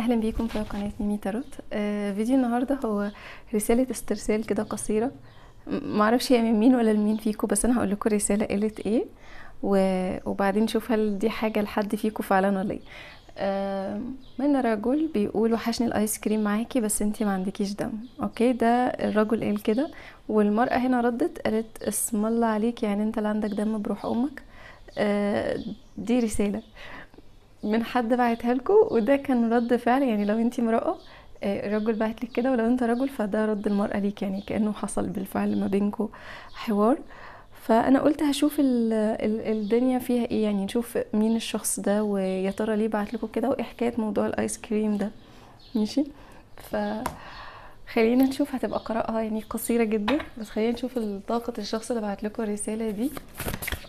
اهلا بيكم في قناه ميمي تاروت آه فيديو النهارده هو رساله استرسال كده قصيره معرفش هي من مين ولا لمين فيكم بس انا هقول لكم الرساله قالت ايه و... وبعدين نشوف هل دي حاجه لحد فيكم فعلا ولا ايه آه من رجل بيقول وحشني الايس كريم معاكي بس انتي ما عندكيش دم اوكي ده الرجل قال كده والمراه هنا ردت قالت اسم الله عليك يعني انت اللي عندك دم بروح امك آه دي رساله من حد بعتها لكم وده كان رد فعل يعني لو انت امراه آه، الرجل بعت لك كده ولو انت رجل فده رد المرأة ليك يعني كأنه حصل بالفعل ما بينكم حوار فانا قلت هشوف الدنيا فيها ايه يعني نشوف مين الشخص ده ويا ترى ليه بعت لكم كده وايه حكايه موضوع الايس كريم ده ماشي ف خلينا نشوف هتبقى قراءة يعني قصيرة جدا بس خلينا نشوف طاقة الشخص اللي بعت لكم الرسالة دي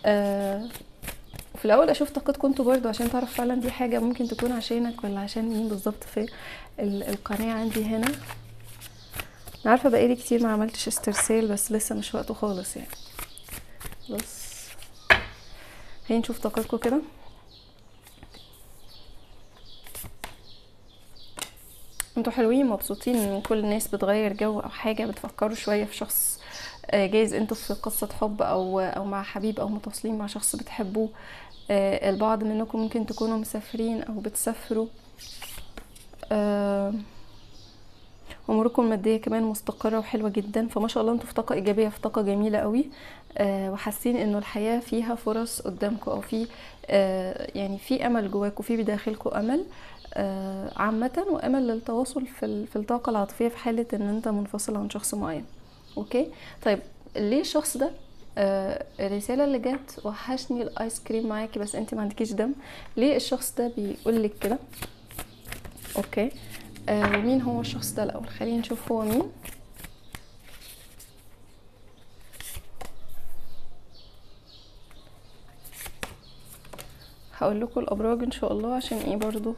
آه في الاول اشوف طاقتكم انتوا برضو عشان تعرف فعلا دي حاجه ممكن تكون عشانك ولا عشان مين بالظبط في القناه عندي هنا انا عارفه بقالي كتير ما عملتش استرسال بس لسه مش وقته خالص يعني بص هنشوف طاقتكم كده انتوا حلوين مبسوطين ان كل الناس بتغير جو او حاجه بتفكروا شويه في شخص آه، جايز انتوا في قصه حب او او مع حبيب او متواصلين مع شخص بتحبوه آه، البعض منكم ممكن تكونوا مسافرين او بتسافروا آه، اموركم الماديه كمان مستقره وحلوه جدا فما شاء الله انتوا في طاقه ايجابيه في طاقه جميله قوي وحاسين انه الحياه فيها فرص قدامكم او في يعني في امل جواكم في بداخلكم امل آه، عامة وأمل للتواصل في, في الطاقة العاطفية في حالة إن أنت منفصل عن شخص معين أوكي طيب ليه الشخص ده آه، الرساله اللي جت وحشني الايس كريم معاكي بس انت ما عندكيش دم ليه الشخص ده بيقول لك كده اوكي آه مين هو الشخص ده الاول خلينا نشوف هو مين هقول لكم الابراج ان شاء الله عشان ايه برضو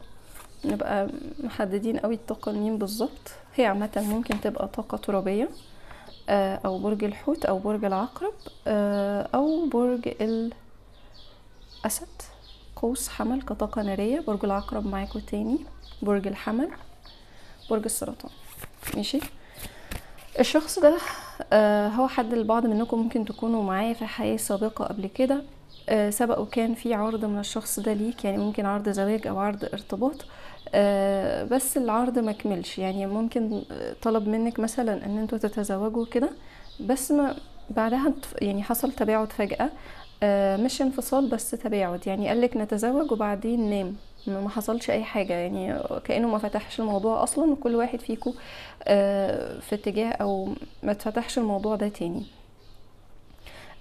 نبقى محددين قوي الطاقة لمين بالظبط هي عامة ممكن تبقى طاقة ترابية آه، أو برج الحوت أو برج العقرب آه، أو برج الأسد قوس حمل كطاقة نارية برج العقرب معاكوا تاني برج الحمل برج السرطان ماشي الشخص ده آه، هو حد البعض منكم ممكن تكونوا معايا في حياة سابقة قبل كده سبق وكان في عرض من الشخص ده ليك يعني ممكن عرض زواج أو عرض ارتباط آه، بس العرض ما كملش يعني ممكن طلب منك مثلا ان انتوا تتزوجوا كده بس ما بعدها يعني حصل تباعد فجأة آه، مش انفصال بس تباعد يعني قالك نتزوج وبعدين نام ما حصلش اي حاجة يعني كأنه ما فتحش الموضوع اصلا وكل واحد فيكم آه، في اتجاه او ما تفتحش الموضوع ده تاني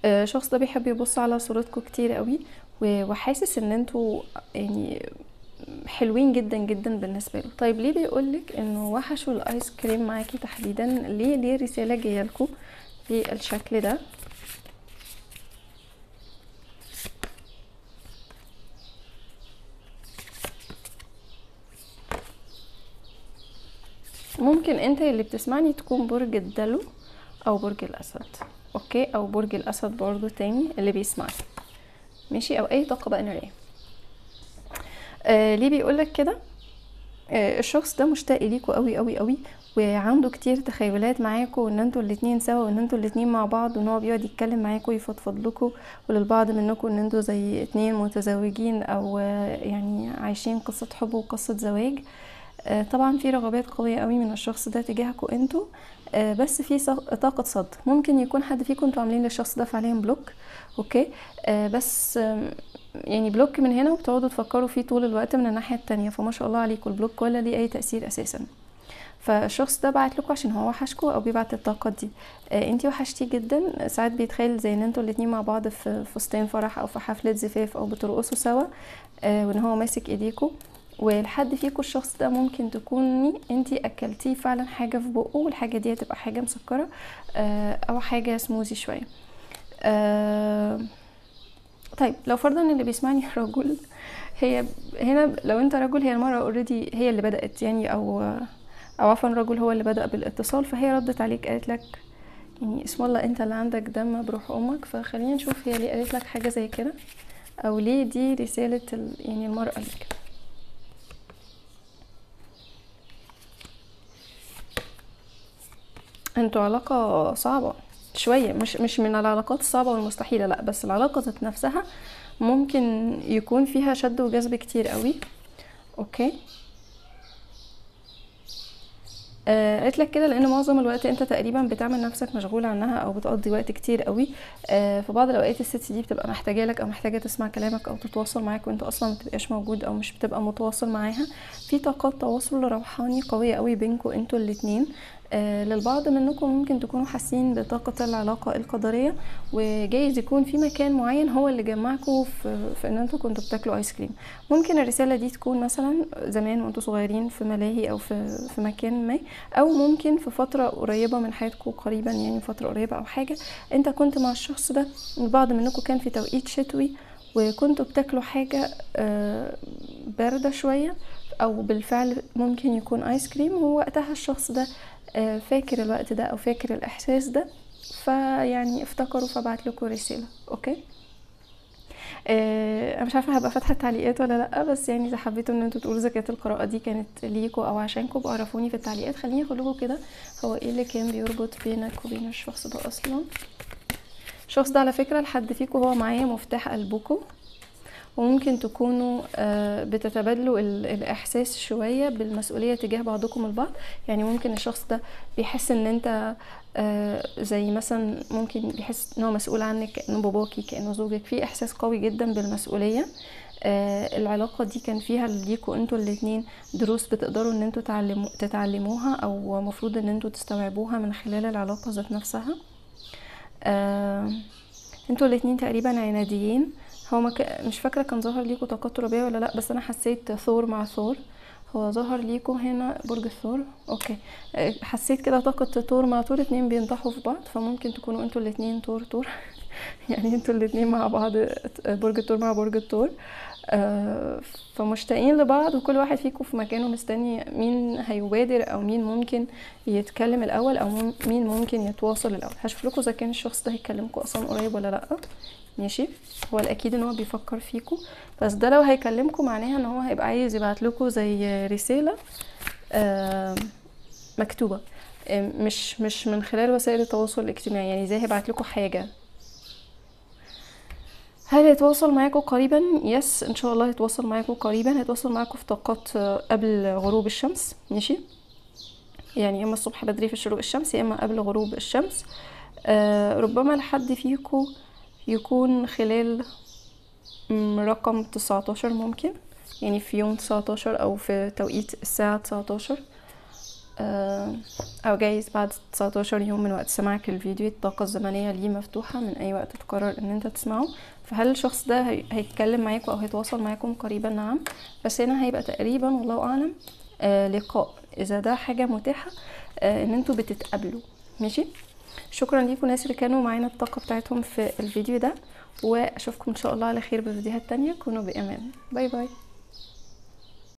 الشخص ده بيحب يبص على صورتكم كتير قوي وحاسس ان انتوا يعني حلوين جدا جدا بالنسبه له طيب ليه بيقولك انه وحشوا الايس كريم معاكي تحديدا ليه ليه رساله جايه لكم بالشكل ده ممكن انت اللي بتسمعني تكون برج الدلو او برج الاسد اوكي او برج الاسد برضو تاني اللي بيسمعني ماشي او اي طاقه بقى ناريه آه ليه بيقولك كده آه الشخص ده مشتاق ليكوا قوي قوي قوي وعنده كتير تخيلات معاكوا وان انتوا الاتنين سوا وان انتوا الاتنين مع بعض وان هو بيقعد يتكلم معاكوا ويفضفض لكم وللبعض منكوا ان انتوا زي اتنين متزوجين او آه، يعني عايشين قصه حب وقصه زواج آه، طبعا في رغبات قويه قوي من الشخص ده تجاهكوا انتوا آه، بس في طاقه صد ممكن يكون حد فيكم انتوا عاملين للشخص ده فعليا بلوك اوكي بس يعني بلوك من هنا وبتقعدوا تفكروا فيه طول الوقت من الناحيه التانية فما شاء الله عليكم البلوك ولا ليه اي تاثير اساسا فالشخص ده بعت لكم عشان هو وحشكم او بيبعت الطاقه دي آه انتي وحشتيه جدا ساعات بيتخيل زي ان انتوا الاتنين مع بعض في فستان فرح او في حفله زفاف او بترقصوا سوا آه وان هو ماسك ايديكوا والحد فيكم الشخص ده ممكن تكوني انتي اكلتيه فعلا حاجه في بقه والحاجه دي هتبقى حاجه مسكره آه او حاجه سموزي شويه آه طيب لو فرضا اللي بيسمعني رجل هي هنا لو انت رجل هي المرأة اوريدي هي اللي بدأت يعني او او عفوا رجل هو اللي بدأ بالاتصال فهي ردت عليك قالت لك يعني اسم الله انت اللي عندك دم بروح امك فخلينا نشوف هي ليه قالت لك حاجة زي كده او ليه دي رسالة يعني المرأة لك انتوا علاقة صعبة شويه مش مش من العلاقات الصعبه والمستحيله لا بس العلاقه ذات نفسها ممكن يكون فيها شد وجذب كتير قوي اوكي آه قلت لك كده لان معظم الوقت انت تقريبا بتعمل نفسك مشغول عنها او بتقضي وقت كتير قوي آه في بعض الاوقات الست دي بتبقى محتاجه لك او محتاجه تسمع كلامك او تتواصل معاك وانت اصلا ما بتبقاش موجود او مش بتبقى متواصل معاها في طاقات تواصل روحاني قويه قوي بينكوا انتوا الاتنين آه، للبعض منكم ممكن تكونوا حاسين بطاقة العلاقة القدرية وجايز يكون في مكان معين هو اللي جمعكم في, في ان انتوا كنتوا بتاكلوا ايس كريم ممكن الرسالة دي تكون مثلا زمان وانتوا صغيرين في ملاهي او في, في مكان ما او ممكن في فترة قريبة من حياتكم قريبا يعني فترة قريبة او حاجة انت كنت مع الشخص ده البعض منكم كان في توقيت شتوي وكنتوا بتاكلوا حاجة آه، باردة شوية أو بالفعل ممكن يكون آيس كريم ووقتها الشخص ده آه، فاكر الوقت ده او فاكر الاحساس ده فيعني افتكروا فبعت لكم رساله اوكي آه، انا مش عارفه هبقى فاتحه التعليقات ولا لا بس يعني اذا حبيتوا ان انتوا تقولوا زكاه القراءه دي كانت ليكوا او عشانكوا بعرفوني في التعليقات خليني اقول لكم كده هو ايه اللي كان بيربط بينك وبين الشخص ده اصلا الشخص ده على فكره لحد فيكم هو معايا مفتاح قلبكم وممكن تكونوا آه، بتتبادلوا الاحساس شويه بالمسؤوليه تجاه بعضكم البعض يعني ممكن الشخص ده بيحس ان انت آه، زي مثلا ممكن بيحس ان هو مسؤول عنك كانه باباكي كانه زوجك في احساس قوي جدا بالمسؤوليه آه، العلاقة دي كان فيها ليكوا انتوا الاتنين دروس بتقدروا ان انتوا تعلمو تتعلموها او مفروض ان انتوا تستوعبوها من خلال العلاقة ذات نفسها انتوا الاتنين تقريبا عناديين هو مك... مش فاكره كان ظهر ليكم طاقات ترابيه ولا لا بس انا حسيت ثور مع ثور هو ظهر ليكم هنا برج الثور اوكي آه، حسيت كده طاقه ثور مع ثور اتنين بينطحوا في بعض فممكن تكونوا انتوا الاتنين ثور ثور يعني انتوا الاتنين مع بعض آه، برج الثور مع برج الثور آه، فمشتاقين لبعض وكل واحد فيكم في مكانه مستني مين هيبادر او مين ممكن يتكلم الاول او مين ممكن يتواصل الاول هشوف لكم اذا كان الشخص ده هيكلمكم اصلا قريب ولا لا ماشي هو الاكيد ان هو بيفكر فيكم بس ده لو هيكلمكم معناها ان هو هيبقى عايز يبعت لكم زي رساله مكتوبه مش مش من خلال وسائل التواصل الاجتماعي يعني زي هيبعت لكم حاجه هل هيتواصل معاكم قريبا يس ان شاء الله هيتواصل معاكم قريبا هيتواصل معاكم في طاقات آه، قبل غروب الشمس ماشي يعني يا اما الصبح بدري في شروق الشمس يا اما قبل غروب الشمس آه ربما لحد فيكم يكون خلال رقم 19 ممكن يعني في يوم 19 او في توقيت الساعه 19 آه او جايز بعد 19 يوم من وقت سماعك الفيديو الطاقه الزمنيه ليه مفتوحه من اي وقت تقرر ان انت تسمعه فهل الشخص ده هيتكلم معاكم او هيتواصل معاكم قريبا نعم بس هنا هيبقى تقريبا والله اعلم آه لقاء اذا ده حاجه متاحه آه ان انتوا بتتقابلوا ماشي شكرا ليكم ناس اللي كانوا معانا الطاقه بتاعتهم في الفيديو ده واشوفكم ان شاء الله على خير بفيديوهات تانية كونوا بامان باي باي